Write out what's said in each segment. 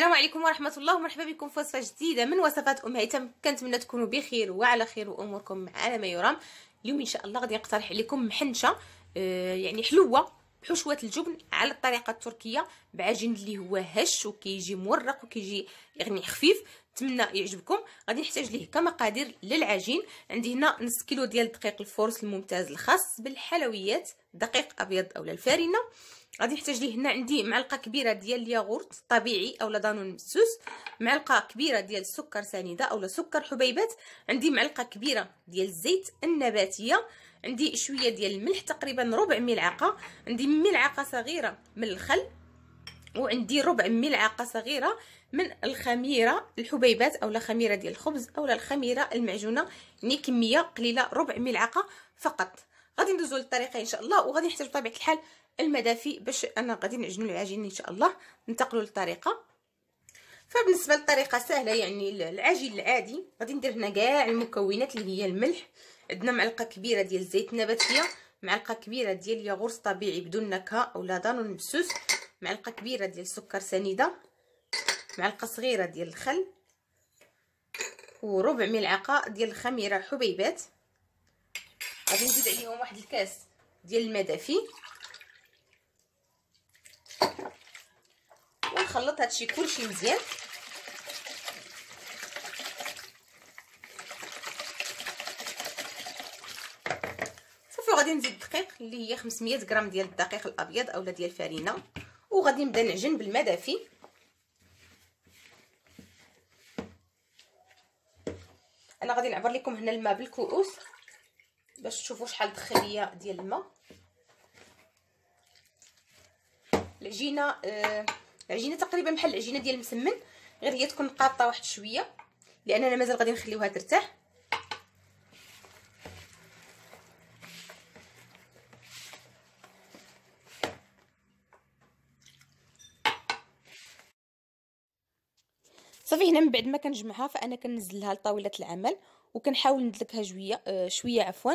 السلام عليكم ورحمة الله ومرحبا بكم في وصفة جديدة من وصفات أم هيثم كنتمنى تكونوا بخير وعلى خير وأموركم على ما يرام اليوم إن شاء الله غادي نقترح عليكم محنشة آه، يعني حلوة بحشوة الجبن على الطريقة التركية بعجين اللي هو هش وكيجي مورق وكيجي يعني خفيف نتمنى يعجبكم غادي نحتاج ليه كمقادير للعجين عندي هنا نص كيلو ديال دقيق الفورس الممتاز الخاص بالحلويات دقيق أبيض أو الفارنة غادي نحتاج ليه هنا عندي معلقه كبيره ديال الياغورت طبيعي اولا دانون مسوس معلقه كبيره ديال السكر سنيده اولا سكر حبيبات عندي معلقه كبيره ديال الزيت النباتيه عندي شويه ديال الملح تقريبا ربع ملعقه عندي ملعقه صغيره من الخل وعندي ربع ملعقه صغيره من الخميره الحبيبات اولا خميره ديال الخبز اولا الخميره المعجونه يعني كميه قليله ربع ملعقه فقط غادي ندوزو للطريقه ان شاء الله وغادي نحتاج بطبيعه الحال المدافي باش انا غادي نعجنوا العجين ان شاء الله ننتقلوا للطريقه فبالنسبه للطريقه سهله يعني العجين العادي غادي ندير هنا كاع المكونات اللي هي الملح عندنا معلقه كبيره ديال الزيت النباتيه معلقه كبيره ديال ياغورت طبيعي بدون نكهه اولا دانون مبسوس معلقه كبيره ديال السكر سنيده معلقه صغيره ديال الخل وربع ملعقه ديال الخميره حبيبات غادي نزيد عليهم واحد الكاس ديال الماء دافي ونخلط هادشي كلشي مزيان صافي وغادي نزيد الدقيق اللي هي 500 غرام ديال الدقيق الابيض اولا ديال الفرينه وغادي نبدا نعجن بالماء دافي انا غادي نعبر لكم هنا الماء بالكؤوس باش تشوفوا شحال دخليه ديال الماء العجينه آه العجينه تقريبا بحال العجينه ديال المسمن غير هي تكون قاطه واحد شويه لاننا مازال غادي نخليوها ترتاح صافي هنا من بعد ما كنجمعها فانا كنزلها لطاوله العمل وكنحاول ندلكها شويه آه شويه عفوا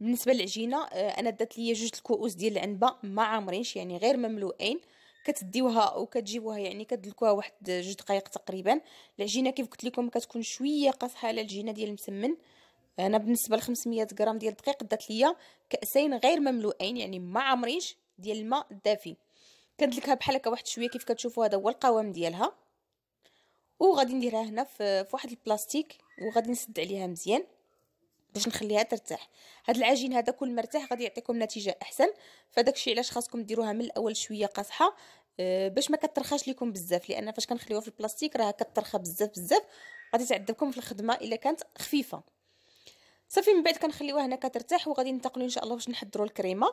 بالنسبه للعجينه آه انا دات ليا جوج الكؤوس ديال العنبه ما عامرينش يعني غير مملوئين كتديوها وكتجيبوها يعني كدلكوها واحد آه، جوج دقائق تقريبا العجينه كيف قلت لكم كتكون شويه قاصحه على العجينه ديال المسمن انا بالنسبه ل 500 غرام ديال الدقيق دات ليا كاسين غير مملوئين يعني ما عامرينش ديال الماء الدافي كندلكها بحال هكا واحد شويه كيف كتشوفوا هذا هو القوام ديالها وغادي نديرها هنا في, في واحد البلاستيك وغادي نسد عليها مزيان باش نخليها ترتاح هاد العجين هذا كل ما ارتاح غادي يعطيكم نتيجه احسن فداكشي علاش خاصكم ديروها من الاول شويه قاصحه آه، باش ما كترخاش لكم بزاف لان فاش كنخليوها في البلاستيك راه كترخى بزاف بزاف غادي تعذبكم في الخدمه الا كانت خفيفه صافي من بعد كنخليوها هنا كترتاح وغادي ننتقلوا ان شاء الله باش نحضروا الكريمه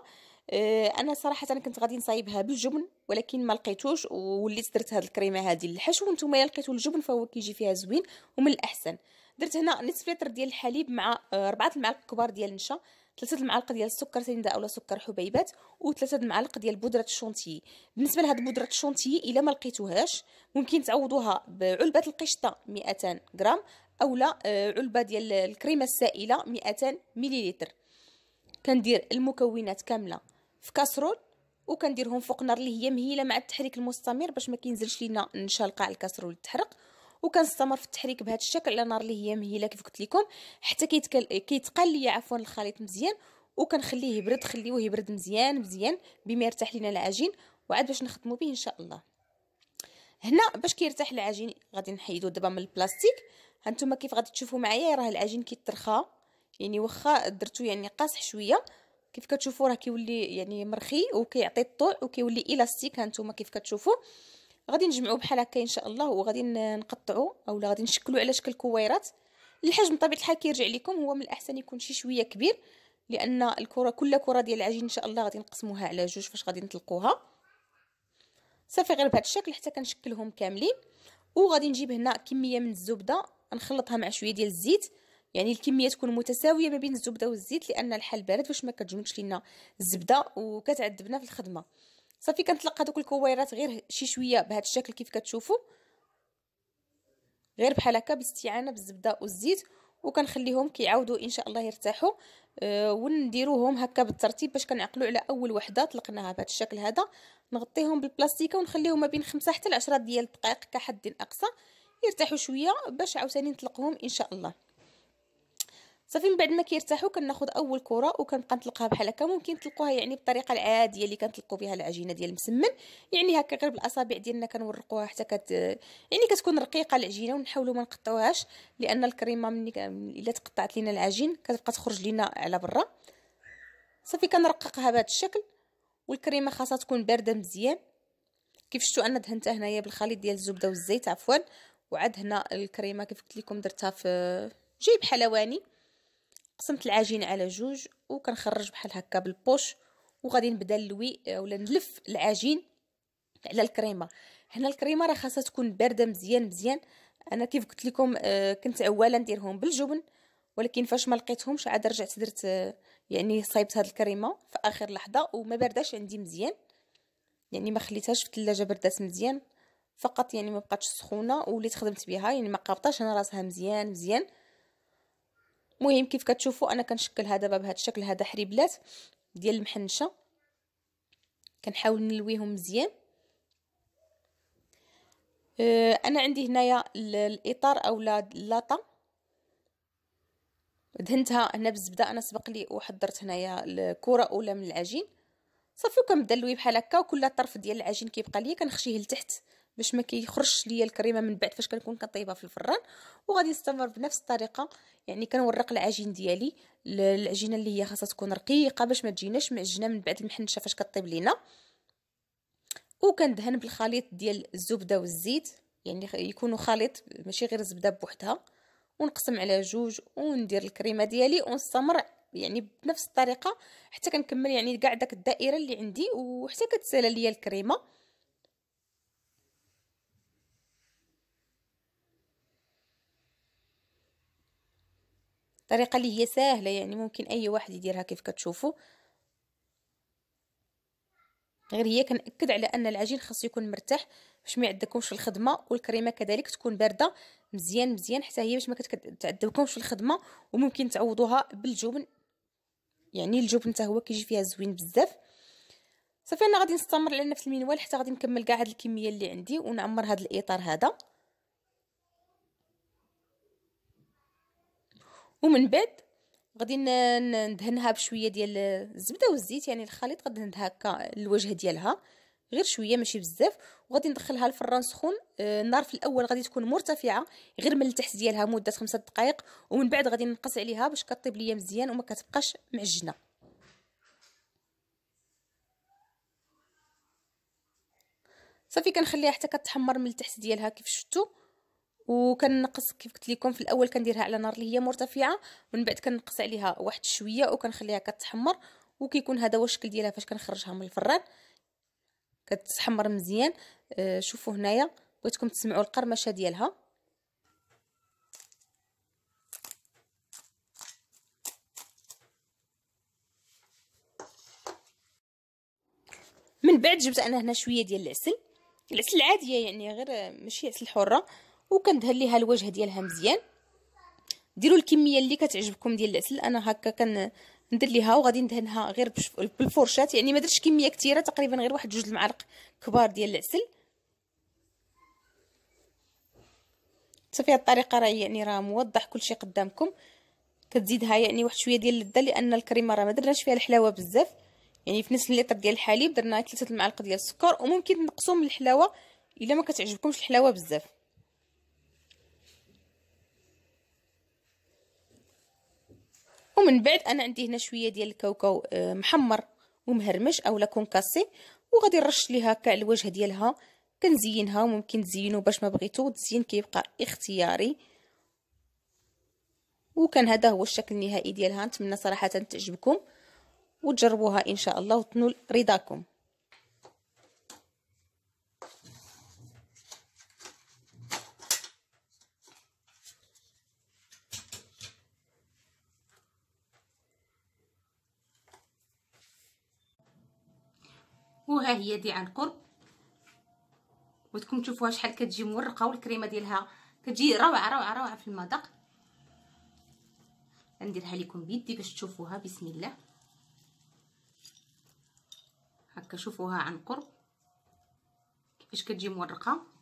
اه انا صراحه أنا كنت غادي نصايبها بالجبن ولكن ما لقيتوش وليت درت هاد الكريمه هذه للحشو وانتم الا لقيتوا الجبن فهو كيجي فيها زوين ومن الاحسن درت هنا نصف لتر ديال الحليب مع آه، ربعة المعالق كبار ديال النشا ثلاثة المعالق ديال السكر سنيدة اولا سكر حبيبات وثلاثة المعالق ديال بودرة الشونتيي بالنسبة لهاد بودرة الشونتيي الا ما لقيتوهاش ممكن تعوضوها بعلبة القشطة 200 غرام اولا آه، علبه ديال الكريمه السائله 200 مليلتر كندير المكونات كامله في كاسرول وكنديرهم فوق نار اللي هي مهيله مع التحريك المستمر باش ما كينزلش لينا نشا القاع الكاسرول تحرق وكنستمر في التحريك بهذا الشكل على نار اللي هي مهيله كيف قلت لكم حتى كيتقل لي عفوا الخليط مزيان وكنخليه يبرد خليوه يبرد مزيان مزيان بما يرتاح لينا العجين وعاد باش نخدموا به ان شاء الله هنا باش كيرتاح العجين غادي نحيدو دابا من البلاستيك هانتوما كيف غادي تشوفوا معايا راه العجين كيترخى يعني واخا درتو يعني قاصح شويه كيف كتشوفوا راه كيولي يعني مرخي وكيعطي الطوع وكيولي الاستيك هانتوما كيف كتشوفوا غادي نجمعوه بحال هكا ان شاء الله وغادي نقطعو اولا غادي نشكلو على شكل كويرات الحجم بطبيعه الحال كيرجع لكم هو من الاحسن يكون شي شويه كبير لان الكره كل كره ديال العجين ان شاء الله غادي نقسموها على جوج فاش غادي نطلقوها صافي غير بهذا الشكل حتى كنشكلهم كاملين وغادي نجيب هنا كميه من الزبده نخلطها مع شويه ديال الزيت يعني الكميه تكون متساويه ما بين الزبده والزيت لان الحل بارد باش ما كتجمدش لينا الزبده وكتعذبنا في الخدمه صافي كنطلق هذوك الكويرات غير شي شويه بهذا الشكل كيف كتشوفوا غير بحال هكا باستعانه بالزبده والزيت وكنخليهم كيعاودوا ان شاء الله يرتاحوا آه، ونديروهم هكا بالترتيب باش كنعقلوا على اول وحده طلقناها بهذا الشكل هذا نغطيهم بالبلاستيكه ونخليهم ما بين خمسة حتى ل 10 ديال الدقائق كحد اقصى يرتاحوا شويه باش عاوتاني نطلقهم ان شاء الله صافي من بعد ما كيرتاحوا كناخذ اول كره وكنبقى نطلقها بحال هكا ممكن تلقوها يعني بالطريقه العاديه اللي كنطلقوا بها العجينه ديال المسمن يعني هكا غير بالاصابع ديالنا كنورقوها حتى كت يعني كتكون رقيقه العجينه ونحاولوا ما نقطعوهاش لان الكريمه ملي الا تقطعت لينا العجين كتبقى تخرج لينا على برا صافي كنرققها بهذا الشكل والكريمه خاصها تكون بارده مزيان كيف شفتوا انا دهنتها هنايا بالخليط ديال الزبده والزيت عفوا وعاد هنا الكريمه كيف قلت لكم درتها في جيب حلواني قسمت العجين على جوج وكنخرج بحال هكا بالبوش وغادي نبدا نلوي آه، ولا نلف العجين على الكريمه هنا الكريمه راه خاصها تكون بارده مزيان مزيان انا كيف قلت لكم آه، كنت اولا نديرهم بالجبن ولكن فاش ما لقيتهمش عاد رجعت درت آه، يعني صايبت هذه الكريمه في اخر لحظه وما بارداش عندي مزيان يعني ما خليتهاش في الثلاجه بردات مزيان فقط يعني ما بقاتش سخونه وليت خدمت بها يعني ما قابطاش انا راسها مزيان مزيان مهم كيف كتشوفوا انا كنشكل هذا بهذا الشكل هذا حريبلات ديال المحنشه كنحاول نلويهم مزيان اه انا عندي هنايا الاطار او اللاطه دهنتها هنا بالزبده انا سبق لي وحضرت هنايا الكره اولى من العجين صافي وكنبدا نلوي بحال هكا وكل طرف ديال العجين كيبقى ليا كنخشيه لتحت باش ما كيخرجش ليا الكريمه من بعد فاش كنكون كنطيبها في الفران وغادي نستمر بنفس الطريقه يعني كنورق العجين ديالي العجينه اللي هي خاصها تكون رقيقه باش ما تجيناش معجنه من بعد المحنشه فاش كطيب لينا وكندهن بالخليط ديال الزبده والزيت يعني يكونوا خليط ماشي غير الزبده بوحدها ونقسم على جوج وندير الكريمه ديالي ونستمر يعني بنفس الطريقه حتى كنكمل يعني كاع داك الدائره اللي عندي وحتى كتسالى ليا الكريمه طريقة اللي هي سهلة يعني ممكن أي واحد يديرها كيف كتشوفوا غير هي كنأكد على أن العجين خاص يكون مرتاح باش ما يعذبكمش في الخدمة والكريمة كذلك تكون باردة مزيان مزيان حتى هي باش ما كتعذبكمش في الخدمة وممكن تعوضوها بالجبن يعني الجبن حتى هو كيجي فيها زوين بزاف صافي انا غادي نستمر على نفس المنوال حتى غادي نكمل كاع هاد الكميه اللي عندي ونعمر هاد الاطار هذا ومن بعد غادي ندهنها بشويه ديال الزبده والزيت يعني الخليط غادي ندهنها هكا الوجه ديالها غير شويه ماشي بزاف وغادي ندخلها الفران سخون آه، النار في الاول غادي تكون مرتفعه غير من التحت ديالها مده خمسة دقائق ومن بعد غادي نقص عليها باش كطيب ليا مزيان وما كتبقاش معجنه صافي كنخليها حتى كتحمر من التحت ديالها كيف شفتوا وكنقص كيف قلت لكم في الاول كنديرها على نار اللي هي مرتفعه ومن بعد كنقص عليها واحد شويه وكنخليها كتحمر وكيكون هذا هو الشكل ديالها فاش كنخرجها من الفران كتحمر مزيان آه شوفوا هنايا بغيتكم تسمعوا القرمشه ديالها من بعد جبت انا هنا شويه ديال العسل العسل العاديه يعني غير ماشي عسل حره وكندهن ليها الوجه ديالها مزيان ديروا الكميه اللي كتعجبكم ديال العسل انا هكا كن ندير ليها وغادي ندهنها غير بالفرشات يعني ما درتش كميه كثيره تقريبا غير واحد جوج المعالق كبار ديال العسل صافي هاد الطريقه راه يعني راه موضح كلشي قدامكم كتزيدها يعني واحد شويه ديال اللذه لان الكريمه راه ما درناش فيها الحلاوه بزاف يعني في نص لتر ديال الحليب درنا ثلاثه المعالق ديال السكر وممكن تنقصوا من الحلاوه الا ما كتعجبكمش الحلاوه بزاف ومن بعد انا عندي هنا شويه ديال الكاوكاو آه، محمر ومهرمش اولا كونكاسي وغادي نرش ليها كاع الوجه ديالها كنزينها وممكن تزينو باش ما بغيتو التزيين كيبقى اختياري وكان هذا هو الشكل النهائي ديالها نتمنى صراحه تعجبكم وتجربوها ان شاء الله وتنول رضاكم وها هي دي عن قرب وتكون تشوفوها شحال كتجي مورقه والكريمه ديالها كتجي روعه روعه روعه في المذاق غنديرها لكم بيدي باش تشوفوها بسم الله هكا شوفوها عن قرب كيفاش كتجي مورقه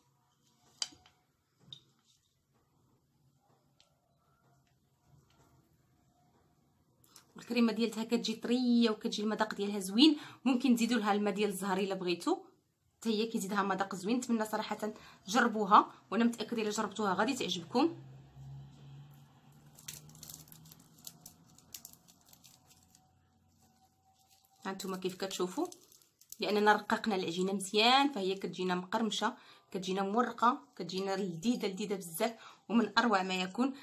الكريمه ديالتها كتجي طريه وكتجي المذاق ديالها زوين ممكن تزيدوا لها الماء ديال الزهر الا بغيتو حتى هي كيزيدها مذاق زوين نتمنى صراحه جربوها وانا متاكده الا جربتوها غادي تعجبكم هانتوما كيف كتشوفوا لاننا رققنا العجينه مزيان فهي كتجينا مقرمشه كتجينا مورقه كتجينا لذيذه لذيذه بزاف ومن اروع ما يكون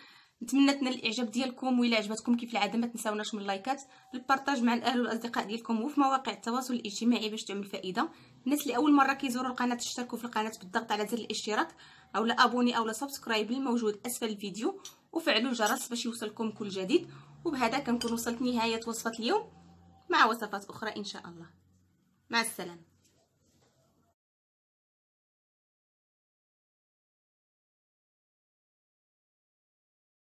نتمنى تنال الاعجاب ديالكم وإلا عجبتكم كيف العاده ما تنساوناش من اللايكات البارطاج مع الاهل والاصدقاء ديالكم وفي مواقع التواصل الاجتماعي باش تعمل فائده الناس اللي اول مره كيزوروا القناه اشتركوا في القناه بالضغط على زر الاشتراك او لا ابوني او لا سبسكرايب الموجود اسفل الفيديو وفعلوا الجرس باش يوصلكم كل جديد وبهذا كنكون وصلت نهايه وصفه اليوم مع وصفات اخرى ان شاء الله مع السلامه